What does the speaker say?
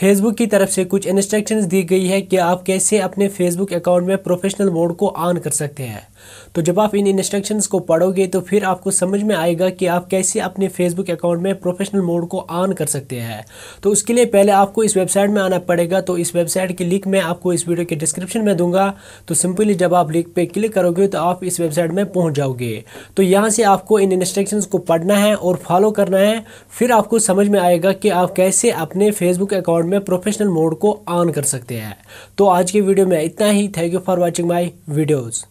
Facebook की तरफ से कुछ इंस्ट्रक्शंस दी गई है कि आप कैसे अपने फेसबुक अकाउंट में प्रोफेशनल मोड को ऑन कर सकते हैं तो जब आप इन इंस्ट्रक्शंस को पढ़ोगे तो फिर आपको समझ में आएगा कि आप कैसे अपने फेसबुक अकाउंट में प्रोफेशनल मोड को ऑन कर सकते हैं तो उसके लिए पहले आपको इस वेबसाइट में आना पड़ेगा तो इस वेबसाइट की लिंक मैं आपको इस वीडियो के डिस्क्रिप्शन में दूंगा तो सिंपली जब आप लिंक पर क्लिक करोगे तो आप इस वेबसाइट में पहुँच जाओगे तो यहाँ से आपको इन इंस्ट्रक्शन को पढ़ना है और फॉलो करना है फिर आपको समझ में आएगा कि आप कैसे अपने फेसबुक अकाउंट में प्रोफेशनल मोड को ऑन कर सकते हैं तो आज के वीडियो में इतना ही thank you for watching my videos